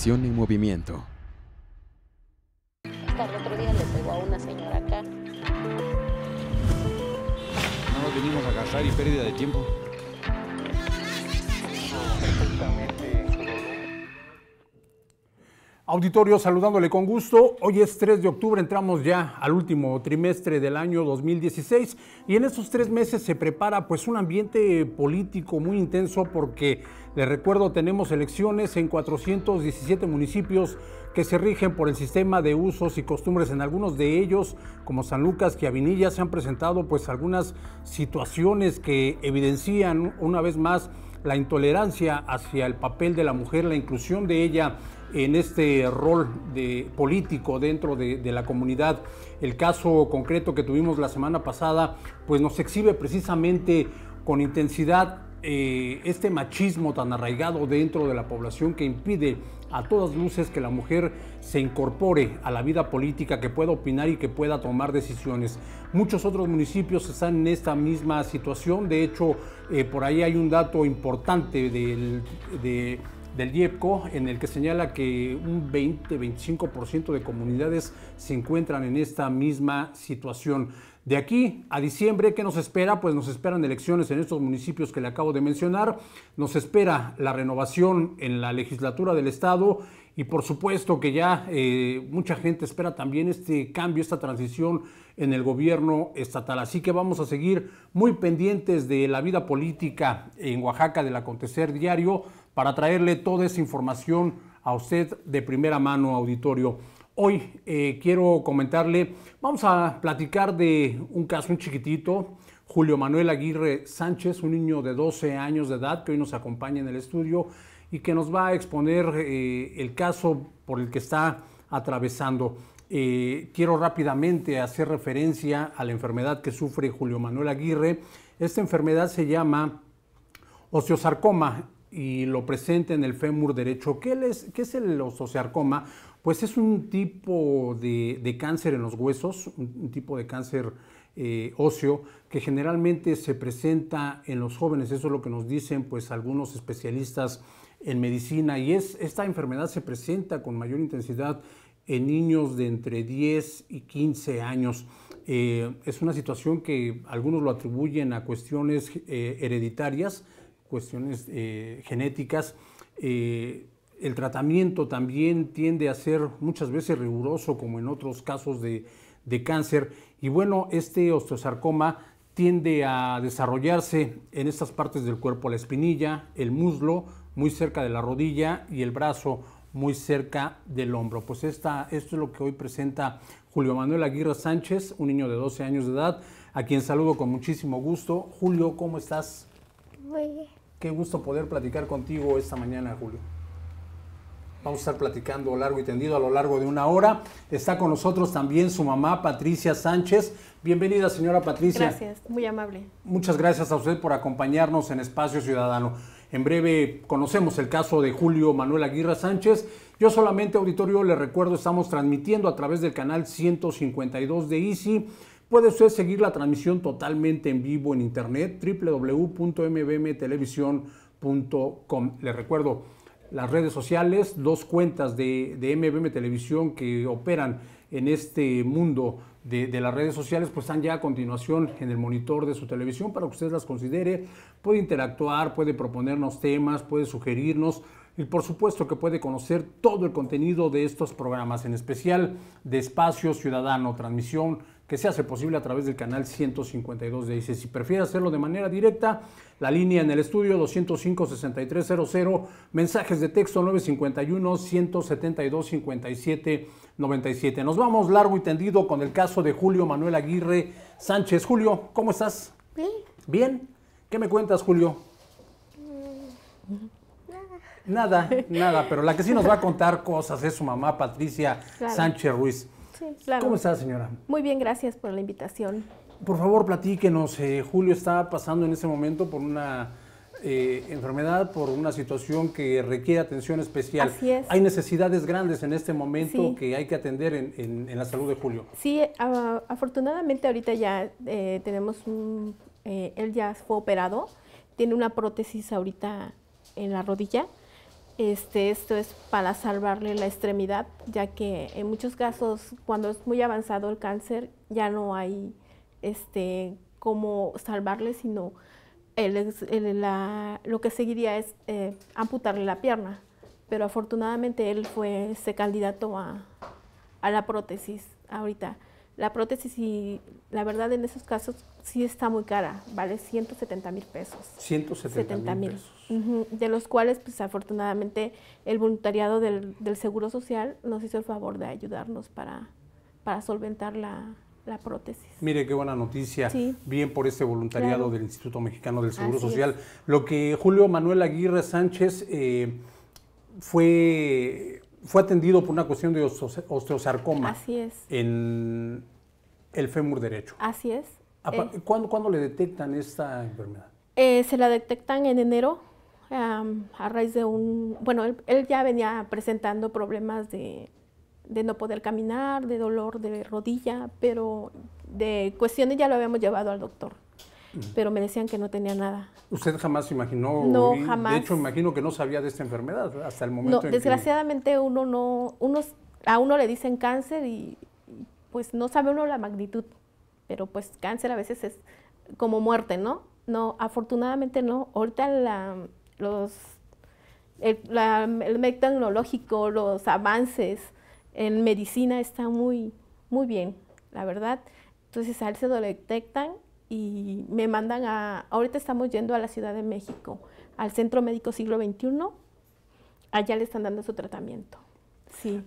Acción en movimiento. el otro día le pegó a una señora acá. No nos vinimos a casar y pérdida de tiempo. Auditorio, saludándole con gusto. Hoy es 3 de octubre, entramos ya al último trimestre del año 2016 y en estos tres meses se prepara pues un ambiente político muy intenso porque, les recuerdo, tenemos elecciones en 417 municipios que se rigen por el sistema de usos y costumbres. En algunos de ellos, como San Lucas, avinilla se han presentado pues algunas situaciones que evidencian una vez más la intolerancia hacia el papel de la mujer, la inclusión de ella en este rol de político dentro de, la comunidad. El caso concreto que tuvimos la semana pasada, pues nos exhibe precisamente con intensidad eh, este machismo tan arraigado dentro de la población que impide a todas luces que la mujer se incorpore a la vida política, que pueda opinar y que pueda tomar decisiones. Muchos otros municipios están en esta misma situación. De hecho, eh, por ahí hay un dato importante de del DIEPCO en el que señala que un 20-25% de comunidades se encuentran en esta misma situación. De aquí a diciembre, ¿qué nos espera? Pues nos esperan elecciones en estos municipios que le acabo de mencionar, nos espera la renovación en la legislatura del Estado y por supuesto que ya eh, mucha gente espera también este cambio, esta transición en el gobierno estatal. Así que vamos a seguir muy pendientes de la vida política en Oaxaca, del acontecer diario para traerle toda esa información a usted de primera mano, auditorio. Hoy eh, quiero comentarle, vamos a platicar de un caso, un chiquitito, Julio Manuel Aguirre Sánchez, un niño de 12 años de edad que hoy nos acompaña en el estudio y que nos va a exponer eh, el caso por el que está atravesando. Eh, quiero rápidamente hacer referencia a la enfermedad que sufre Julio Manuel Aguirre. Esta enfermedad se llama osteosarcoma y lo presenta en el fémur derecho. ¿Qué, es el osteosarcoma? Pues es un tipo de, cáncer en los huesos, un, tipo de cáncer eh, óseo que generalmente se presenta en los jóvenes. Eso es lo que nos dicen pues algunos especialistas en medicina y es, esta enfermedad se presenta con mayor intensidad en niños de entre 10 y 15 años. Eh, es una situación que algunos lo atribuyen a cuestiones eh, hereditarias, cuestiones eh, genéticas. Eh, el tratamiento también tiende a ser muchas veces riguroso, como en otros casos de, cáncer. Y bueno, este osteosarcoma tiende a desarrollarse en estas partes del cuerpo, la espinilla, el muslo, muy cerca de la rodilla y el brazo muy cerca del hombro. Pues esta, esto es lo que hoy presenta Julio Manuel Aguirre Sánchez, un niño de 12 años de edad, a quien saludo con muchísimo gusto. Julio, ¿cómo estás? Muy bien. Qué gusto poder platicar contigo esta mañana, Julio. Vamos a estar platicando largo y tendido a lo largo de una hora. Está con nosotros también su mamá, Patricia Sánchez. Bienvenida, señora Patricia. Gracias, muy amable. Muchas gracias a usted por acompañarnos en Espacio Ciudadano. En breve conocemos el caso de Julio Manuel Aguirre Sánchez. Yo solamente, auditorio, le recuerdo, estamos transmitiendo a través del canal 152 de ICI. Puede usted seguir la transmisión totalmente en vivo en internet www.mbmtelevisión.com. le recuerdo las redes sociales, dos cuentas de, MBM Televisión que operan en este mundo de, de, las redes sociales, pues están ya a continuación en el monitor de su televisión para que usted las considere. Puede interactuar, puede proponernos temas, puede sugerirnos y por supuesto que puede conocer todo el contenido de estos programas, en especial de Espacio Ciudadano, transmisión que se hace posible a través del canal 152 de ICE. Si prefiere hacerlo de manera directa, la línea en el estudio 205-6300, mensajes de texto 951-172-5797. Nos vamos largo y tendido con el caso de Julio Manuel Aguirre Sánchez. Julio, ¿cómo estás? Bien. ¿Bien? ¿Qué me cuentas, Julio? Mm, nada. Nada, nada, pero la que sí nos va a contar cosas es su mamá Patricia Sánchez Ruiz. ¿Cómo está, señora? Muy bien, gracias por la invitación. Por favor, platíquenos. Eh, Julio está pasando en este momento por una eh, enfermedad, por una situación que requiere atención especial. Así es. Hay necesidades grandes en este momento que hay que atender en, la salud de Julio. Sí, afortunadamente ahorita ya eh, tenemos un... él ya fue operado, tiene una prótesis ahorita en la rodilla este, esto es para salvarle la extremidad, ya que en muchos casos cuando es muy avanzado el cáncer ya no hay este, cómo salvarle, sino la, lo que seguiría es eh, amputarle la pierna. Pero afortunadamente él fue, ese candidato a la prótesis ahorita. La prótesis, y la verdad, en esos casos sí está muy cara, vale 170 mil pesos. 170 mil pesos. de los cuales, pues afortunadamente, el voluntariado del, Seguro Social nos hizo el favor de ayudarnos para, para solventar la, prótesis. Mire qué buena noticia. Bien por ese voluntariado del Instituto Mexicano del Seguro Social. Lo que Julio Manuel Aguirre Sánchez eh, fue, fue atendido por una cuestión de osteosarcoma. Así es. En, el fémur derecho. Así es. ¿Cuándo, le detectan esta enfermedad? Eh, se la detectan en enero a raíz de un... Bueno, él, ya venía presentando problemas de, no poder caminar, de dolor de rodilla, pero de cuestiones ya lo habíamos llevado al doctor. Pero me decían que no tenía nada. ¿Usted jamás imaginó? No, jamás. De hecho, imagino que no sabía de esta enfermedad hasta el momento. desgraciadamente uno no, unos, a uno le dicen cáncer y pues no sabe uno la magnitud, pero pues cáncer a veces es como muerte, ¿no? No, afortunadamente no. Ahorita la, los, el, la, los avances en medicina está muy, muy bien, la verdad. Entonces a él se lo detectan y me mandan a, ahorita estamos yendo a la Ciudad de México, al Centro Médico Siglo XXI, allá le están dando su tratamiento. Sí.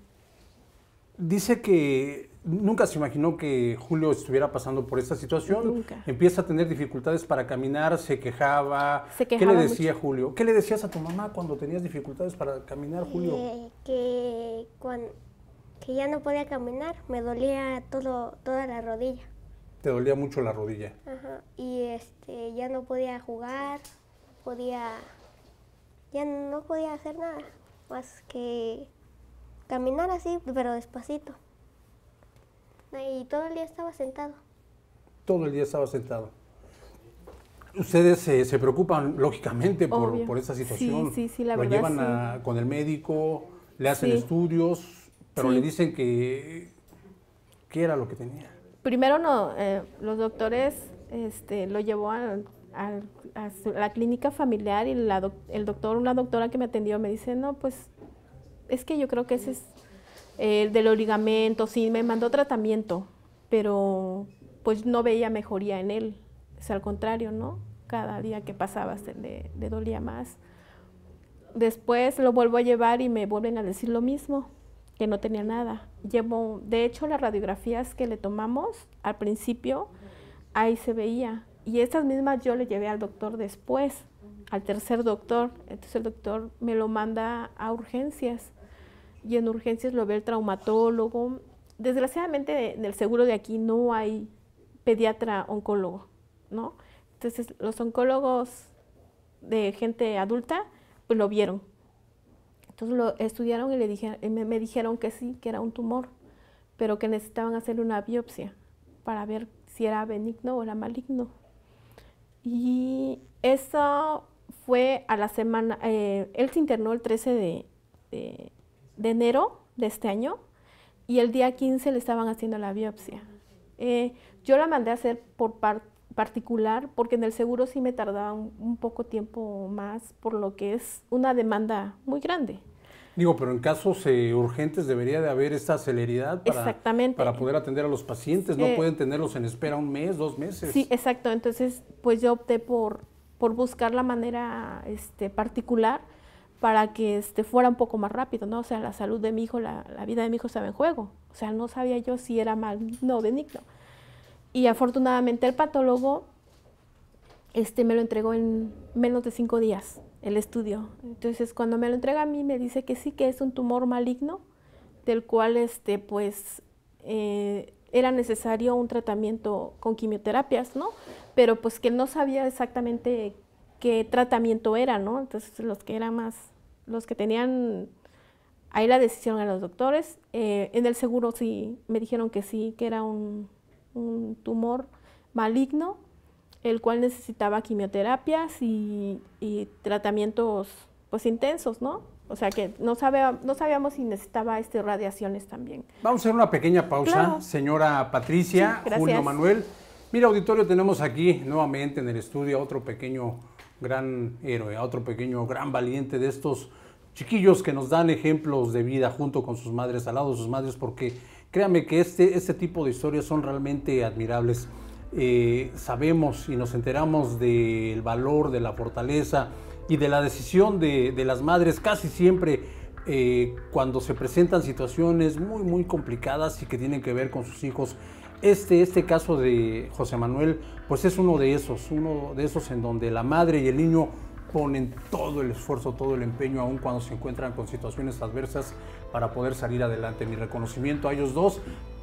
Dice que nunca se imaginó que Julio estuviera pasando por esta situación. Nunca. Empieza a tener dificultades para caminar, se quejaba. ¿Qué le decía Julio? ¿Qué le decías a tu mamá cuando tenías dificultades para caminar, Julio? Eh, que, cuando, ya no podía caminar, me dolía todo, toda la rodilla. Te dolía mucho la rodilla. Ajá. Y este, ya no podía jugar, podía, ya no podía hacer nada más que caminar así, pero despacito. Y todo el día estaba sentado. Todo el día estaba sentado. Ustedes se se preocupan, lógicamente, por, por, esa situación. Sí, sí, la Lo llevan a, con el médico, le hacen estudios, pero le dicen que. ¿Qué era lo que tenía? Primero, no, eh, los doctores este, lo llevó a, la clínica familiar y la el doctor, una doctora que me atendió, me dice, no, pues es que yo creo que ese es el eh, del ligamentos sí, me mandó tratamiento, pero pues no veía mejoría en él. Es al contrario, ¿no? Cada día que pasaba se le, dolía más. Después lo vuelvo a llevar y me vuelven a decir lo mismo, que no tenía nada. Llevo, de hecho, las radiografías que le tomamos al principio, ahí se veía. Y estas mismas yo le llevé al doctor después, al tercer doctor. Entonces el doctor me lo manda a urgencias y en urgencias lo ve el traumatólogo. Desgraciadamente en el seguro de aquí no hay pediatra oncólogo, ¿no? Entonces los oncólogos de gente adulta pues lo vieron. Entonces lo estudiaron y le dije, me, dijeron que sí, que era un tumor, pero que necesitaban hacer una biopsia para ver si era benigno o era maligno. Y eso fue a la semana, eh, él se internó el 13 de, de, de enero de este año y el día 15 le estaban haciendo la biopsia. Eh, yo la mandé a hacer por particular porque en el seguro sí me tardaba un, poco tiempo más por lo que es una demanda muy grande. Digo, pero en casos eh, urgentes debería de haber esta celeridad para, para poder atender a los pacientes. No eh, pueden tenerlos en espera un mes, dos meses. Sí, exacto. Entonces, pues yo opté por, por buscar la manera este, particular para que este, fuera un poco más rápido, ¿no? O sea, la salud de mi hijo, la, vida de mi hijo estaba en juego. O sea, no sabía yo si era mal o benigno. Y afortunadamente el patólogo este, me lo entregó en menos de cinco días, el estudio. Entonces, cuando me lo entrega a mí, me dice que sí, que es un tumor maligno, del cual, este, pues, eh, era necesario un tratamiento con quimioterapias, ¿no? Pero pues que no sabía exactamente qué tratamiento era, ¿no? Entonces, los que eran más los que tenían, ahí la decisión a los doctores. Eh, en el seguro sí, me dijeron que sí, que era un, tumor maligno, el cual necesitaba quimioterapias y, tratamientos pues intensos, ¿no? O sea que no, no sabíamos si necesitaba este, radiaciones también. Vamos a hacer una pequeña pausa, señora Patricia, Julio Manuel. Mira, auditorio, tenemos aquí nuevamente en el estudio otro pequeño gran héroe, a otro pequeño gran valiente de estos chiquillos que nos dan ejemplos de vida junto con sus madres, al lado de sus madres, porque créame que este, este tipo de historias son realmente admirables. Eh, sabemos y nos enteramos del valor, de la fortaleza y de la decisión de, las madres casi siempre eh, cuando se presentan situaciones muy, muy complicadas y que tienen que ver con sus hijos este, este caso de José Manuel, pues es uno de esos, uno de esos en donde la madre y el niño ponen todo el esfuerzo, todo el empeño, aun cuando se encuentran con situaciones adversas para poder salir adelante. Mi reconocimiento a ellos dos,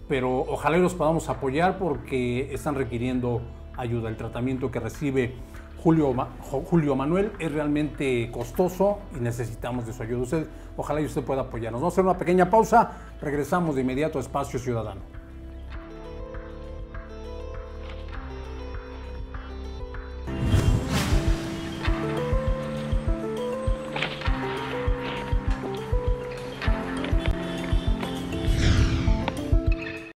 pero ojalá y los podamos apoyar porque están requiriendo ayuda. El tratamiento que recibe Julio, Julio Manuel es realmente costoso y necesitamos de su ayuda. Usted, ojalá y usted pueda apoyarnos. Vamos a hacer una pequeña pausa. Regresamos de inmediato a Espacio Ciudadano.